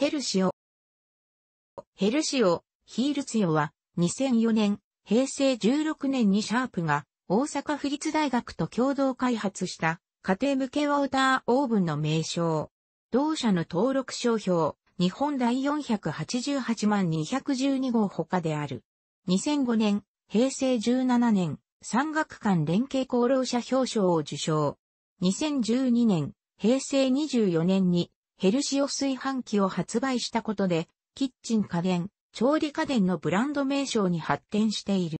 ヘルシオ。ヘルシオ、ヒールツヨは、2004年、平成16年にシャープが、大阪府立大学と共同開発した、家庭向けウォーターオーブンの名称。同社の登録商標、日本第488万212号他である。2005年、平成17年、産学館連携功労者表彰を受賞。2012年、平成24年にヘルシオ炊飯器を発売したことで、キッチン家電、調理家電のブランド名称に発展している。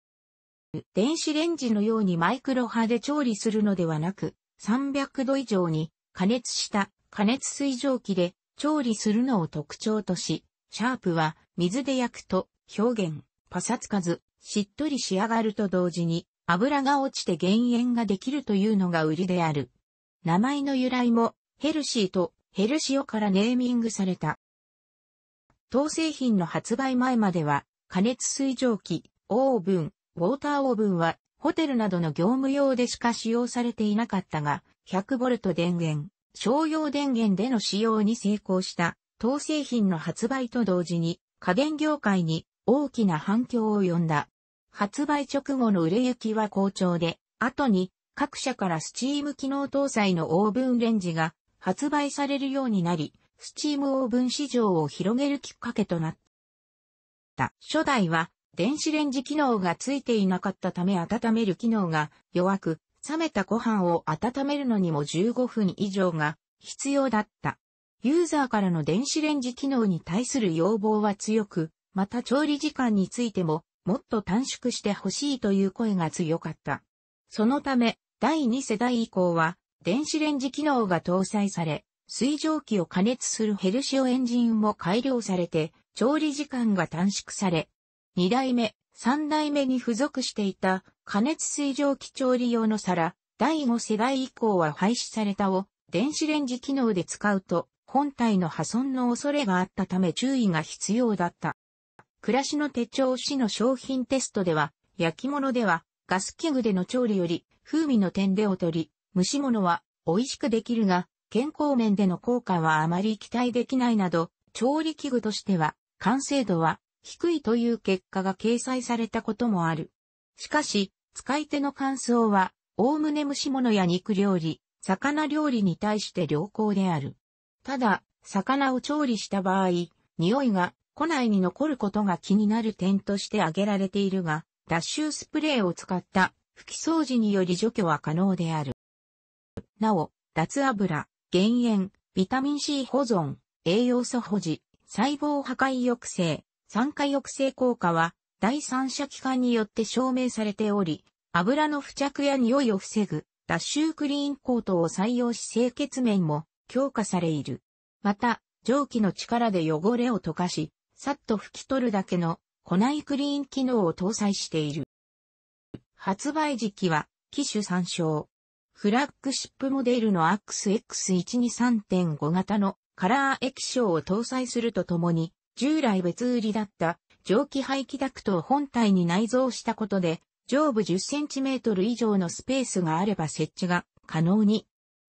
電子レンジのようにマイクロ波で調理するのではなく、300度以上に加熱した加熱水蒸気で調理するのを特徴とし、シャープは水で焼くと表現、パサつかず、しっとり仕上がると同時に油が落ちて減塩ができるというのが売りである。名前の由来もヘルシーとヘルシオからネーミングされた。当製品の発売前までは、加熱水蒸気、オーブン、ウォーターオーブンは、ホテルなどの業務用でしか使用されていなかったが、100V 電源、商用電源での使用に成功した当製品の発売と同時に家電業界に大きな反響を呼んだ。発売直後の売れ行きは好調で、後に各社からスチーム機能搭載のオーブンレンジが発売されるようになり、スチームオーブン市場を広げるきっかけとなった。初代は電子レンジ機能がついていなかったため温める機能が弱く、冷めたご飯を温めるのにも15分以上が必要だった。ユーザーからの電子レンジ機能に対する要望は強く、また調理時間についてももっと短縮してほしいという声が強かった。そのため、第2世代以降は電子レンジ機能が搭載され、水蒸気を加熱するヘルシオエンジンも改良されて、調理時間が短縮され、2代目、3代目に付属していた加熱水蒸気調理用の皿、第5世代以降は廃止されたを電子レンジ機能で使うと本体の破損の恐れがあったため注意が必要だった。暮らしの手帳市の商品テストでは焼き物ではガス器具での調理より風味の点で劣り蒸し物は美味しくできるが、健康面での効果はあまり期待できないなど、調理器具としては、完成度は低いという結果が掲載されたこともある。しかし、使い手の感想は、おおむね蒸し物や肉料理、魚料理に対して良好である。ただ、魚を調理した場合、匂いが庫内に残ることが気になる点として挙げられているが、脱臭スプレーを使った拭き掃除により除去は可能である。なお、脱油、減塩、ビタミン C 保存、栄養素保持、細胞破壊抑制、酸化抑制効果は、第三者機関によって証明されており、油の付着や匂いを防ぐ、脱臭クリーンコートを採用し清潔面も強化されいる。また、蒸気の力で汚れを溶かし、さっと拭き取るだけの、庫内クリーン機能を搭載している。発売時期は、機種参照。フラッグシップモデルの AXX123.5 型のカラー液晶を搭載するとともに、従来別売りだった蒸気排気ダクトを本体に内蔵したことで、上部 10cm 以上のスペースがあれば設置が可能に。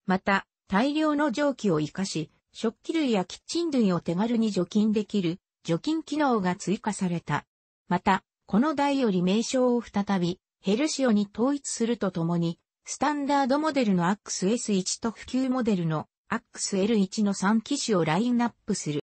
また、大量の蒸気を活かし、食器類やキッチン類を手軽に除菌できる除菌機能が追加された。また、この台より名称を再びヘルシオに統一するとともに、スタンダードモデルの AXS1 と普及モデルの AXL1 の3機種をラインナップする。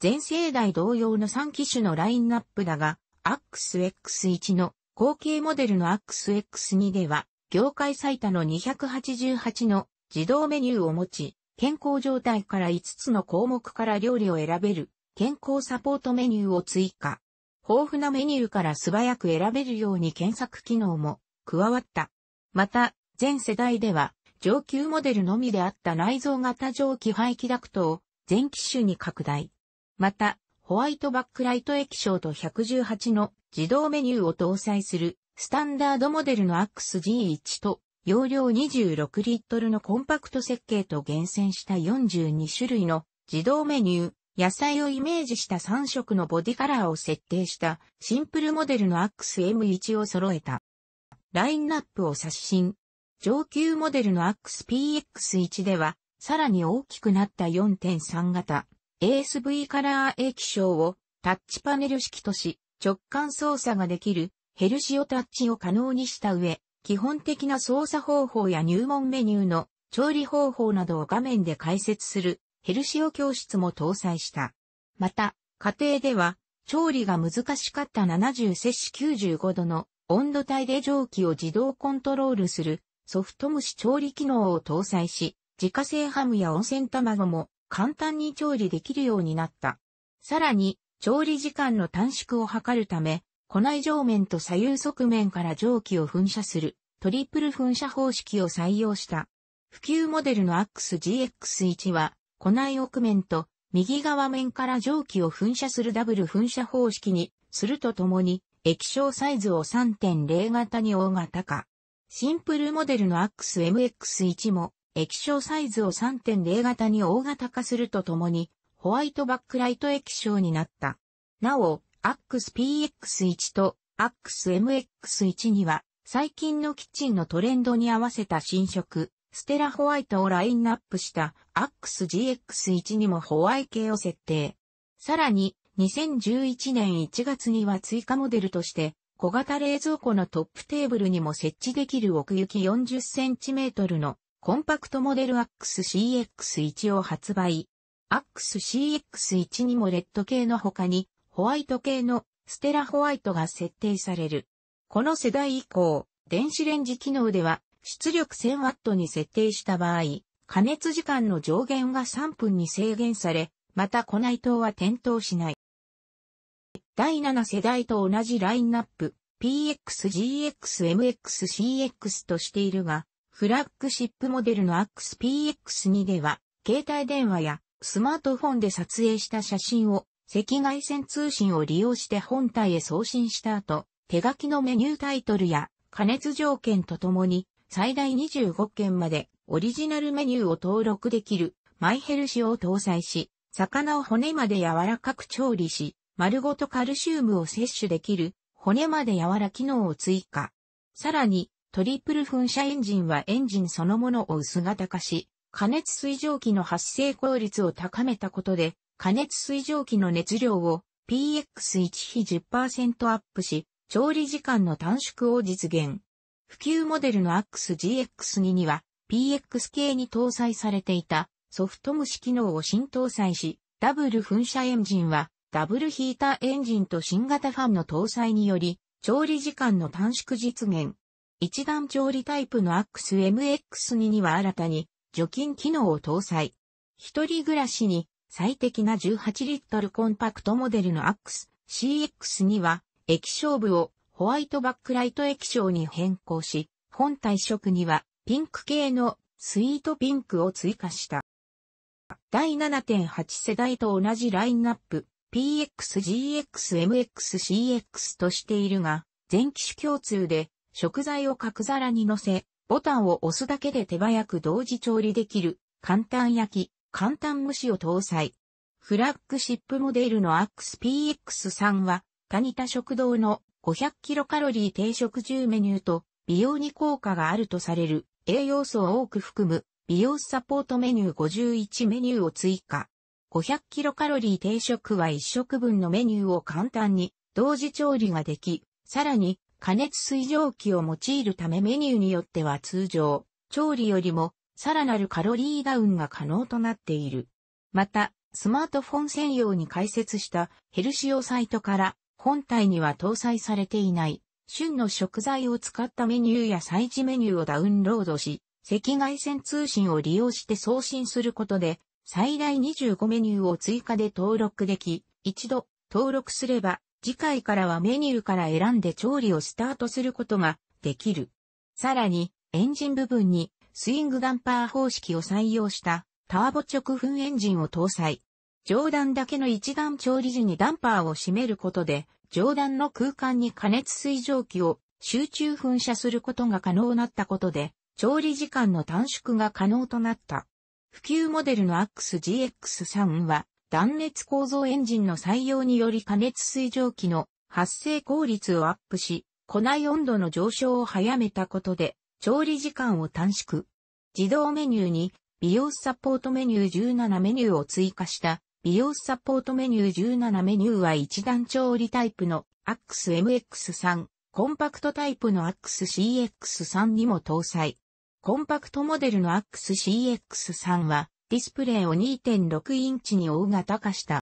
全世代同様の3機種のラインナップだが、AXX1 の後継モデルの AXX2 では、業界最多の288の自動メニューを持ち、健康状態から5つの項目から料理を選べる健康サポートメニューを追加。豊富なメニューから素早く選べるように検索機能も加わった。また、全世代では、上級モデルのみであった内蔵型蒸気排気ダクトを全機種に拡大。また、ホワイトバックライト液晶と118の自動メニューを搭載するスタンダードモデルの AXG1 と容量26リットルのコンパクト設計と厳選した42種類の自動メニュー、野菜をイメージした3色のボディカラーを設定したシンプルモデルの AXM1 を揃えた。ラインナップを刷新。上級モデルの AXPX1 では、さらに大きくなった4.3型 ASV カラー液晶をタッチパネル式とし、直感操作ができるヘルシオタッチを可能にした上、基本的な操作方法や入門メニューの調理方法などを画面で解説するヘルシオ教室も搭載した。また、家庭では調理が難しかった70摂氏95度の温度帯で蒸気を自動コントロールするソフト蒸し調理機能を搭載し、自家製ハムや温泉卵も簡単に調理できるようになった。さらに、調理時間の短縮を図るため、庫内上面と左右側面から蒸気を噴射するトリプル噴射方式を採用した。普及モデルの AXGX1 は、庫内奥面と右側面から蒸気を噴射するダブル噴射方式にするとともに、液晶サイズを3.0型に大型化。シンプルモデルの AX MX1 も液晶サイズを3.0型に大型化するとともにホワイトバックライト液晶になった。なお、AX PX1 と AX MX1 には最近のキッチンのトレンドに合わせた新色、ステラホワイトをラインナップした AX GX1 にもホワイ系を設定。さらに、2011年1月には追加モデルとして、小型冷蔵庫のトップテーブルにも設置できる奥行き 40cm のコンパクトモデル AXCX1 を発売。AXCX1 にもレッド系の他にホワイト系のステラホワイトが設定される。この世代以降、電子レンジ機能では出力 1000W に設定した場合、加熱時間の上限が3分に制限され、また庫内灯は点灯しない。第7世代と同じラインナップ、PX、GX、MX、CX としているが、フラッグシップモデルの AXPX2 では、携帯電話やスマートフォンで撮影した写真を赤外線通信を利用して本体へ送信した後、手書きのメニュータイトルや加熱条件とともに最大25件までオリジナルメニューを登録できるマイヘルシを搭載し、魚を骨まで柔らかく調理し、丸ごとカルシウムを摂取できる骨まで柔ら機能を追加。さらに、トリプル噴射エンジンはエンジンそのものを薄型化し、加熱水蒸気の発生効率を高めたことで、加熱水蒸気の熱量を PX1 比10%アップし、調理時間の短縮を実現。普及モデルの AXGX2 には PX 系に搭載されていたソフト蒸し機能を新搭載し、ダブル噴射エンジンはダブルヒーターエンジンと新型ファンの搭載により、調理時間の短縮実現。一段調理タイプの AXMX2 には新たに除菌機能を搭載。一人暮らしに最適な18リットルコンパクトモデルの AXCX には液晶部をホワイトバックライト液晶に変更し、本体色にはピンク系のスイートピンクを追加した。第7.8世代と同じラインナップ。PXGXMXCX としているが、全機種共通で、食材を角皿に乗せ、ボタンを押すだけで手早く同時調理できる、簡単焼き、簡単蒸しを搭載。フラッグシップモデルの AXPX3 は、タニタ食堂の500キロカロリー定食1メニューと、美容に効果があるとされる栄養素を多く含む美容サポートメニュー51メニューを追加。500キロカロリー定食は1食分のメニューを簡単に同時調理ができ、さらに加熱水蒸気を用いるためメニューによっては通常、調理よりもさらなるカロリーダウンが可能となっている。また、スマートフォン専用に開設したヘルシオサイトから本体には搭載されていない旬の食材を使ったメニューや催事メニューをダウンロードし、赤外線通信を利用して送信することで最大25メニューを追加で登録でき、一度登録すれば次回からはメニューから選んで調理をスタートすることができる。さらにエンジン部分にスイングダンパー方式を採用したターボ直噴エンジンを搭載。上段だけの一段調理時にダンパーを閉めることで上段の空間に加熱水蒸気を集中噴射することが可能になったことで調理時間の短縮が可能となった。普及モデルの AXGX3 は断熱構造エンジンの採用により加熱水蒸気の発生効率をアップし、庫内温度の上昇を早めたことで、調理時間を短縮。自動メニューに美容サポートメニュー17メニューを追加した美容サポートメニュー17メニューは一段調理タイプの AXMX3、コンパクトタイプの AXCX3 にも搭載。コンパクトモデルの AXCX3 はディスプレイを2.6インチに大型化した。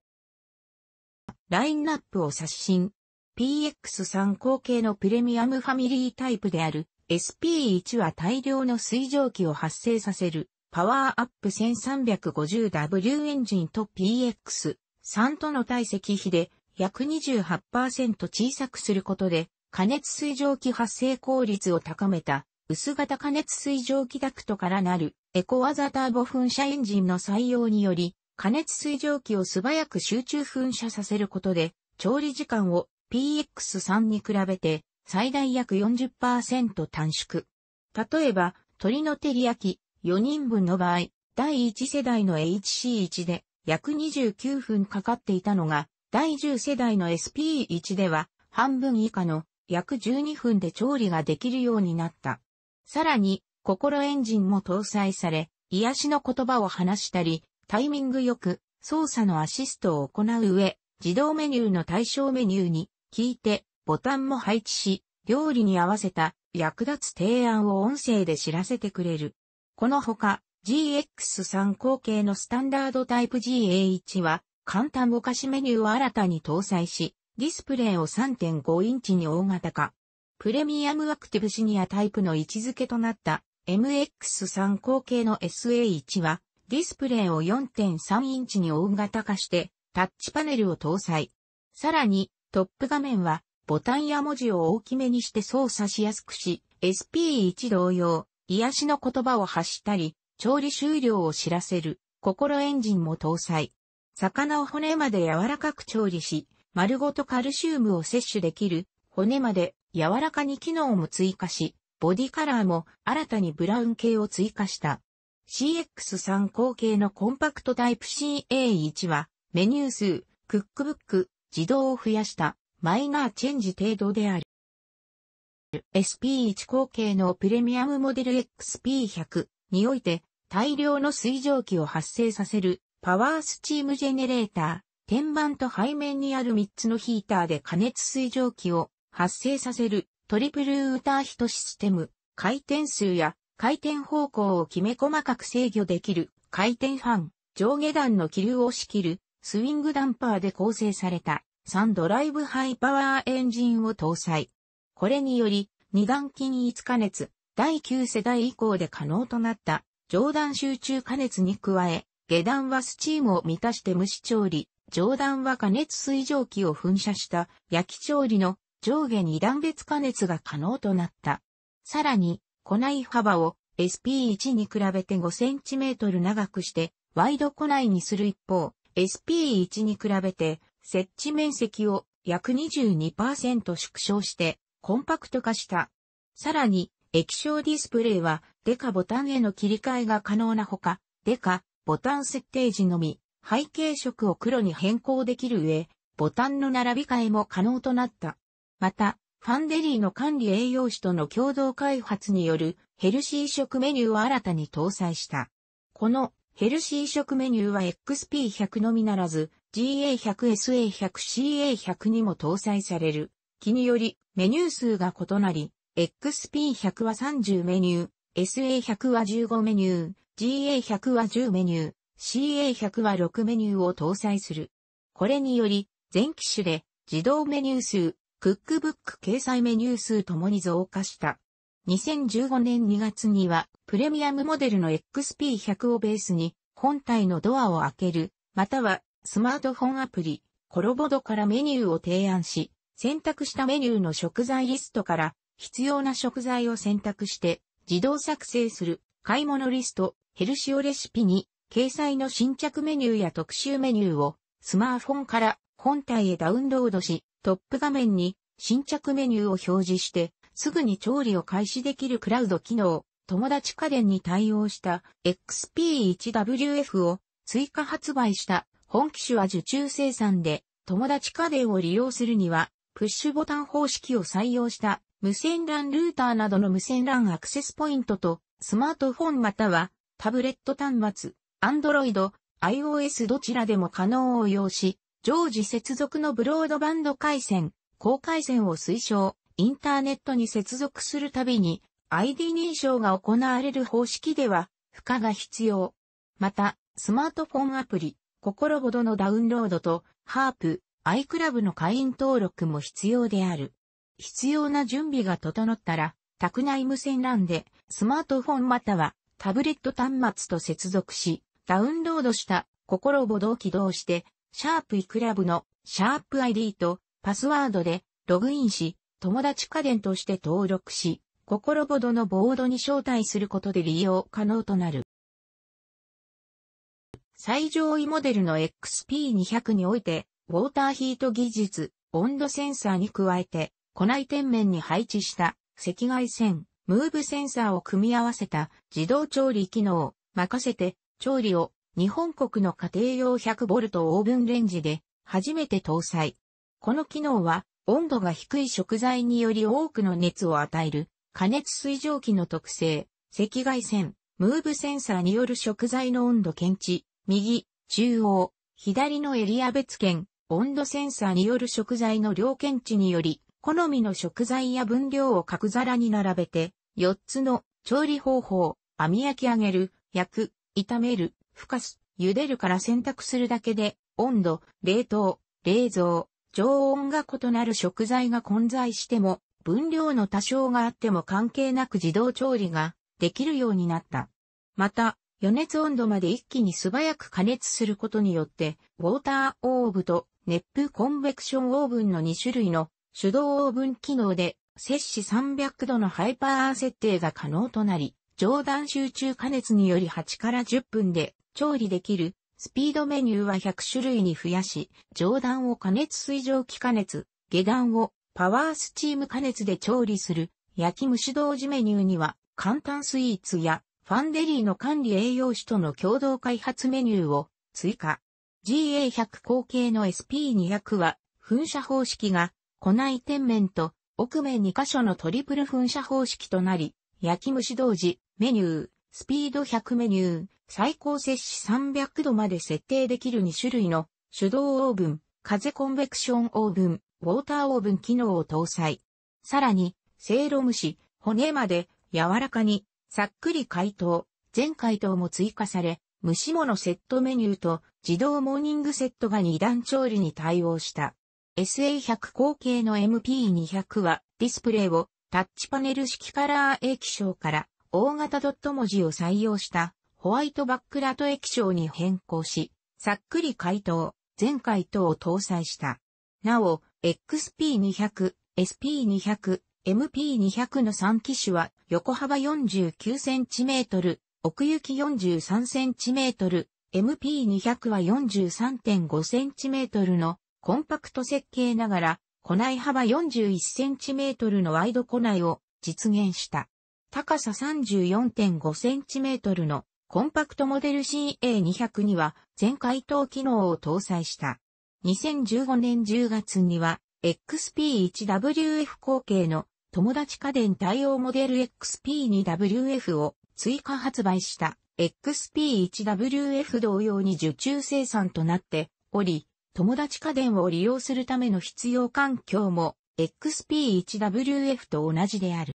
ラインナップを刷新。PX3 後継のプレミアムファミリータイプである SP1 は大量の水蒸気を発生させるパワーアップ 1350W エンジンと PX3 との体積比で約28%小さくすることで加熱水蒸気発生効率を高めた薄型加熱水蒸気ダクトからなるエコワザターボ噴射エンジンの採用により、加熱水蒸気を素早く集中噴射させることで、調理時間を PX3 に比べて最大約40%短縮。例えば、鶏の照り焼き4人分の場合、第1世代の HC1 で約29分かかっていたのが、第10世代の SP1 では半分以下の約12分で調理ができるようになった。さらに、心エンジンも搭載され、癒しの言葉を話したり、タイミングよく操作のアシストを行う上、自動メニューの対象メニューに、聞いて、ボタンも配置し、料理に合わせた役立つ提案を音声で知らせてくれる。このほか、GX3 後継のスタンダードタイプ GA1 は、簡単ぼかしメニューを新たに搭載し、ディスプレイを3.5インチに大型化。プレミアムアクティブシニアタイプの位置づけとなった MX3 後継の SA1 はディスプレイを4.3インチに大型化してタッチパネルを搭載。さらにトップ画面はボタンや文字を大きめにして操作しやすくし SP1 同様癒しの言葉を発したり調理終了を知らせる心エンジンも搭載。魚を骨まで柔らかく調理し、丸ごとカルシウムを摂取できる、骨まで柔らかに機能も追加し、ボディカラーも新たにブラウン系を追加した。CX3 後継のコンパクトタイプ CA1 は、メニュー数、クックブック、自動を増やした、マイナーチェンジ程度である。SP1 後継のプレミアムモデル XP100 において、大量の水蒸気を発生させる、パワースチームジェネレーター、天板と背面にある3つのヒーターで加熱水蒸気を発生させるトリプルウーターヒトシステム、回転数や回転方向をきめ細かく制御できる回転ファン、上下段の気流を仕切るスイングダンパーで構成された3ドライブハイパワーエンジンを搭載。これにより、二段均一加熱、第9世代以降で可能となった上段集中加熱に加え、下段はスチームを満たして蒸し調理、上段は加熱水蒸気を噴射した焼き調理の上下二段別加熱が可能となった。さらに、庫内幅を SP1 に比べて 5cm 長くして、ワイド庫内にする一方、SP1 に比べて、設置面積を約22%縮小して、コンパクト化した。さらに、液晶ディスプレイは、デカボタンへの切り替えが可能なほか、デカ、ボタン設定時のみ、背景色を黒に変更できる上、ボタンの並び替えも可能となった。また、ファンデリーの管理栄養士との共同開発によるヘルシー食メニューを新たに搭載した。このヘルシー食メニューは XP100 のみならず GA100、SA100、CA100 にも搭載される。気によりメニュー数が異なり、XP100 は30メニュー、SA100 は15メニュー、GA100 は10メニュー、CA100 は6メニューを搭載する。これにより、全機種で自動メニュー数、クックブック掲載メニュー数ともに増加した。2015年2月には、プレミアムモデルの XP100 をベースに、本体のドアを開ける、または、スマートフォンアプリ、コロボドからメニューを提案し、選択したメニューの食材リストから、必要な食材を選択して、自動作成する、買い物リスト、ヘルシオレシピに、掲載の新着メニューや特集メニューを、スマートフォンから本体へダウンロードし、トップ画面に新着メニューを表示して、すぐに調理を開始できるクラウド機能、友達家電に対応した XP1WF を追加発売した本機種は受注生産で友達家電を利用するにはプッシュボタン方式を採用した無線 LAN ルーターなどの無線 LAN アクセスポイントとスマートフォンまたはタブレット端末、Android、iOS どちらでも可能を要し常時接続のブロードバンド回線、高回線を推奨、インターネットに接続するたびに ID 認証が行われる方式では、負荷が必要。また、スマートフォンアプリ、心ほどのダウンロードと、ハープ、iClub の会員登録も必要である。必要な準備が整ったら、宅内無線 LAN で、スマートフォンまたは、タブレット端末と接続し、ダウンロードした、心ほどを起動して、シャープイクラブのシャープ ID とパスワードでログインし、友達家電として登録し、心ほどボドのボードに招待することで利用可能となる。最上位モデルの XP200 において、ウォーターヒート技術、温度センサーに加えて、庫内天面に配置した赤外線、ムーブセンサーを組み合わせた自動調理機能、を任せて調理を日本国の家庭用 100V オーブンレンジで初めて搭載。この機能は温度が低い食材により多くの熱を与える加熱水蒸気の特性、赤外線、ムーブセンサーによる食材の温度検知、右、中央、左のエリア別圏、温度センサーによる食材の量検知により、好みの食材や分量を角皿に並べて、4つの調理方法、網焼き上げる、焼く、炒める、ふかす、茹でるから洗濯するだけで、温度、冷凍、冷蔵、常温が異なる食材が混在しても、分量の多少があっても関係なく自動調理ができるようになった。また、余熱温度まで一気に素早く加熱することによって、ウォーターオーブと熱風コンベクションオーブンの2種類の手動オーブン機能で、摂氏300度のハイパー設定が可能となり、上段集中加熱により8から10分で調理できるスピードメニューは100種類に増やし、上段を加熱水蒸気加熱、下段をパワースチーム加熱で調理する焼き蒸し同時メニューには簡単スイーツやファンデリーの管理栄養士との共同開発メニューを追加。GA100 後継の SP200 は噴射方式が庫内天面と奥面2箇所のトリプル噴射方式となり、焼き蒸し同時メニュースピード100メニュー、最高摂氏300度まで設定できる2種類の手動オーブン、風コンベクションオーブン、ウォーターオーブン機能を搭載。さらに、せいろ蒸し、骨まで柔らかに、さっくり解凍、全解凍も追加され、蒸し物セットメニューと自動モーニングセットが2段調理に対応した。SA100 後継の MP200 はディスプレイをタッチパネル式カラー液晶から大型ドット文字を採用したホワイトバックラト液晶に変更し、さっくり回答、全回答を搭載した。なお、XP200、SP200、MP200 の3機種は横幅 49cm、奥行き 43cm、MP200 は 43.5cm のコンパクト設計ながら、庫内幅 41cm のワイド庫内を実現した。高さ34.5センチメートルのコンパクトモデル CA200 には全回答機能を搭載した。2015年10月には XP1WF 後継の友達家電対応モデル XP2WF を追加発売した XP1WF 同様に受注生産となっており、友達家電を利用するための必要環境も XP1WF と同じである。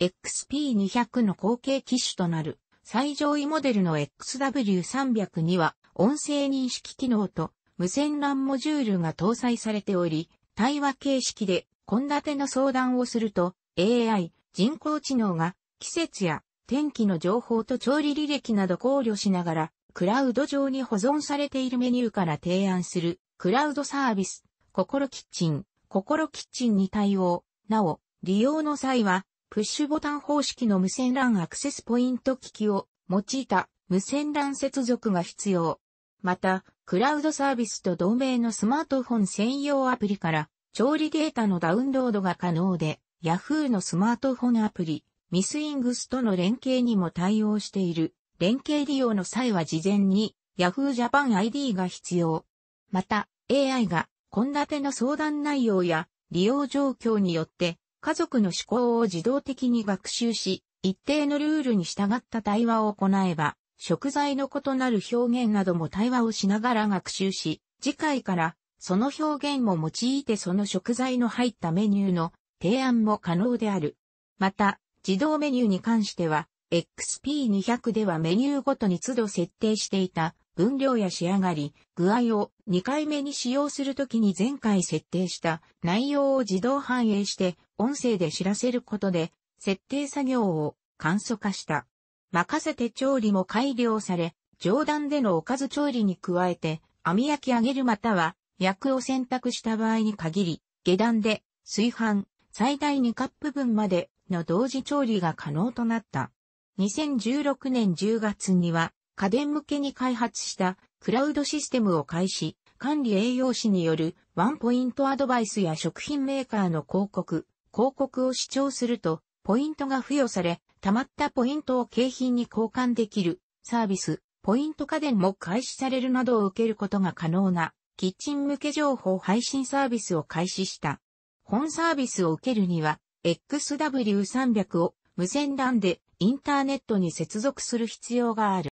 XP200 の後継機種となる最上位モデルの XW300 には音声認識機能と無線 LAN モジュールが搭載されており、対話形式で献立の相談をすると AI 人工知能が季節や天気の情報と調理履歴など考慮しながらクラウド上に保存されているメニューから提案するクラウドサービス、心キッチン、心キッチンに対応。なお、利用の際はプッシュボタン方式の無線 LAN アクセスポイント機器を用いた無線 LAN 接続が必要。また、クラウドサービスと同名のスマートフォン専用アプリから調理データのダウンロードが可能で、Yahoo のスマートフォンアプリ、ミスイングスとの連携にも対応している。連携利用の際は事前に Yahoo Japan ID が必要。また、AI が、献立の相談内容や利用状況によって、家族の思考を自動的に学習し、一定のルールに従った対話を行えば、食材の異なる表現なども対話をしながら学習し、次回からその表現も用いてその食材の入ったメニューの提案も可能である。また、自動メニューに関しては、XP200 ではメニューごとに都度設定していた分量や仕上がり、具合を2回目に使用するときに前回設定した内容を自動反映して音声で知らせることで、設定作業を簡素化した。任せて調理も改良され、上段でのおかず調理に加えて、網焼き上げるまたは、薬を選択した場合に限り、下段で、炊飯、最大2カップ分までの同時調理が可能となった。2016年10月には、家電向けに開発したクラウドシステムを開始、管理栄養士によるワンポイントアドバイスや食品メーカーの広告、広告を視聴すると、ポイントが付与され、溜まったポイントを景品に交換できるサービス、ポイント家電も開始されるなどを受けることが可能な、キッチン向け情報配信サービスを開始した。本サービスを受けるには、XW300 を無線 LAN でインターネットに接続する必要がある。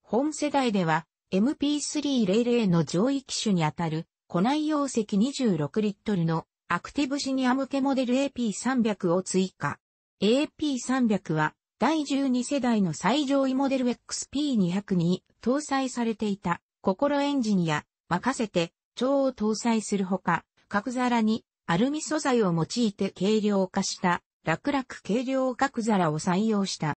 本世代では MP300 の上位機種にあたる、庫内容積26リットルのアクティブシニア向けモデル AP300 を追加。AP300 は第12世代の最上位モデル XP200 に搭載されていた心エンジンや任せて超を搭載するほか、角皿にアルミ素材を用いて軽量化した楽々軽量角皿を採用した。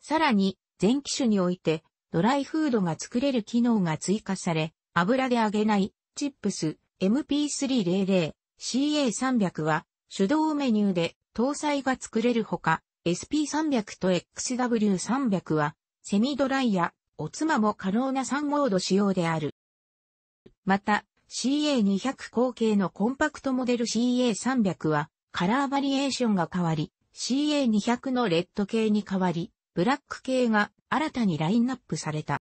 さらに全機種においてドライフードが作れる機能が追加され、油で揚げないチップス MP300 CA300 は手動メニューで搭載が作れるほか、SP300 と XW300 はセミドライやおつまも可能な3モード仕様である。また CA200 後継のコンパクトモデル CA300 はカラーバリエーションが変わり CA200 のレッド系に変わりブラック系が新たにラインナップされた。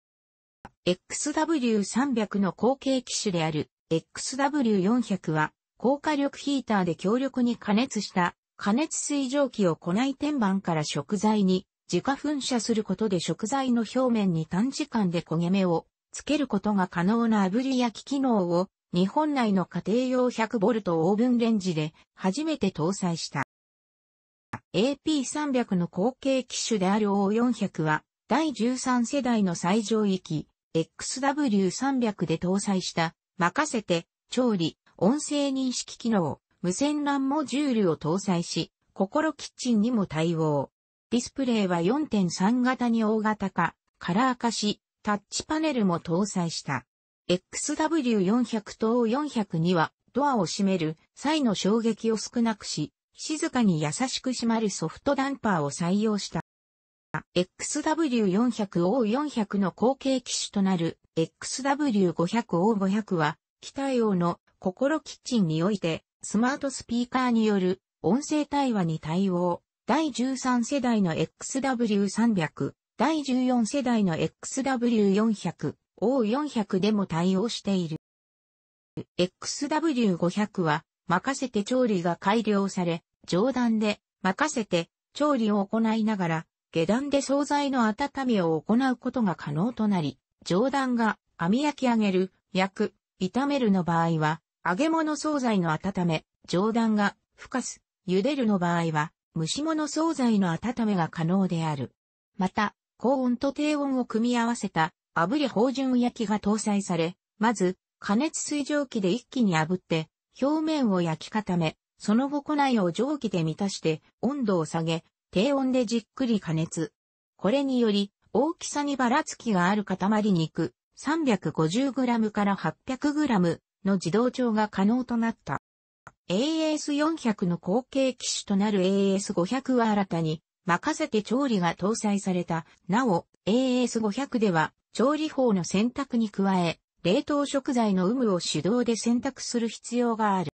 XW300 の後継機種である XW400 は高火力ヒーターで強力に加熱した加熱水蒸気を粉内天板から食材に自家噴射することで食材の表面に短時間で焦げ目をつけることが可能な炙り焼き機能を日本内の家庭用 100V オーブンレンジで初めて搭載した。AP300 の後継機種である O400 は第13世代の最上域 XW300 で搭載した任せて調理、音声認識機能、無線 LAN モジュールを搭載し、心キッチンにも対応。ディスプレイは4.3型に大型化、カラー化し、タッチパネルも搭載した。XW400 と4 0にはドアを閉める際の衝撃を少なくし、静かに優しく閉まるソフトダンパーを採用した。XW400O400 の後継機種となる XW500O500 は、北用の心キッチンにおいて、スマートスピーカーによる音声対話に対応、第13世代の XW300、第14世代の XW400、O400 でも対応している。XW500 は、任せて調理が改良され、上段で、任せて、調理を行いながら、下段で惣菜の温めを行うことが可能となり、上段が網焼き上げる、焼く、炒めるの場合は、揚げ物惣菜の温め、上段が、ふかす、茹でるの場合は、蒸し物惣菜の温めが可能である。また、高温と低温を組み合わせた、炙り芳醇焼きが搭載され、まず、加熱水蒸気で一気に炙って、表面を焼き固め、その後庫内を蒸気で満たして温度を下げ、低温でじっくり加熱。これにより、大きさにばらつきがある塊肉、350g から 800g の自動調が可能となった。AS400 の後継機種となる AS500 は新たに、任せて調理が搭載された。なお、AS500 では、調理法の選択に加え、冷凍食材の有無を手動で選択する必要がある。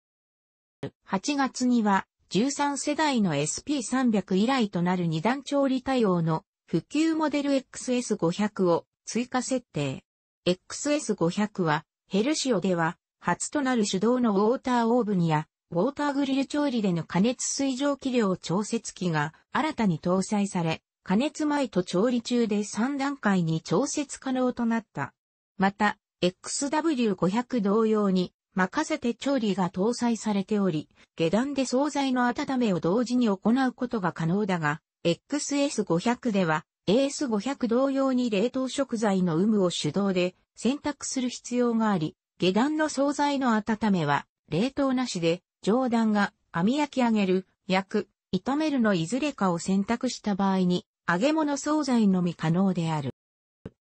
8月には、13世代の SP300 以来となる二段調理対応の普及モデル XS500 を追加設定。XS500 はヘルシオでは初となる手動のウォーターオーブンや、ウォーターグリル調理での加熱水蒸気量調節器が新たに搭載され、加熱前と調理中で3段階に調節可能となった。また、XW500 同様に、任せて調理が搭載されており、下段で惣菜の温めを同時に行うことが可能だが、XS500 では、AS500 同様に冷凍食材の有無を手動で選択する必要があり、下段の惣菜の温めは、冷凍なしで、上段が網焼き上げる、焼く、炒めるのいずれかを選択した場合に、揚げ物惣菜のみ可能である。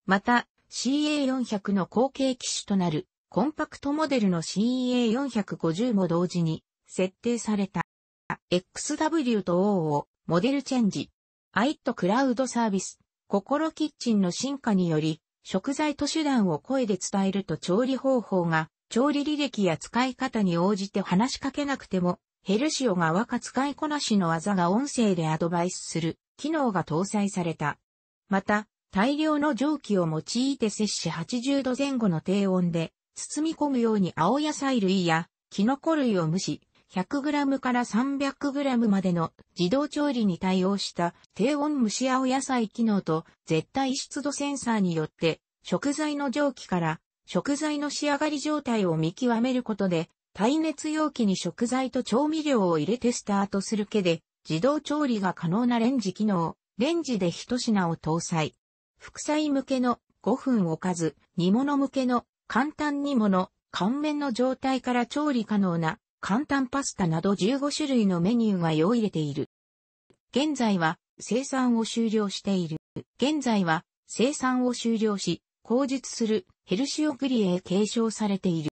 また、CA400 の後継機種となる、コンパクトモデルの CA450 も同時に、設定された。XW と O を、モデルチェンジ。アイットクラウドサービス、心キッチンの進化により、食材と手段を声で伝えると調理方法が、調理履歴や使い方に応じて話しかけなくても、ヘルシオが若使いこなしの技が音声でアドバイスする機能が搭載された。また、大量の蒸気を用いて摂氏80度前後の低温で包み込むように青野菜類やキノコ類を蒸し、100g から 300g までの自動調理に対応した低温蒸し青野菜機能と絶対湿度センサーによって食材の蒸気から食材の仕上がり状態を見極めることで耐熱容器に食材と調味料を入れてスタートするけで自動調理が可能なレンジ機能、レンジで一品を搭載。副菜向けの5分おかず、煮物向けの簡単煮物、乾麺の状態から調理可能な簡単パスタなど15種類のメニューが用意れている。現在は生産を終了している。現在は生産を終了し、口述するヘルシオグリエへ継承されている。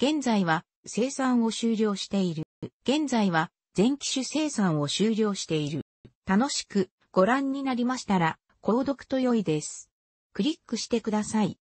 現在は生産を終了している。現在は全機種生産を終了している。楽しくご覧になりましたら、購読と良いです。クリックしてください。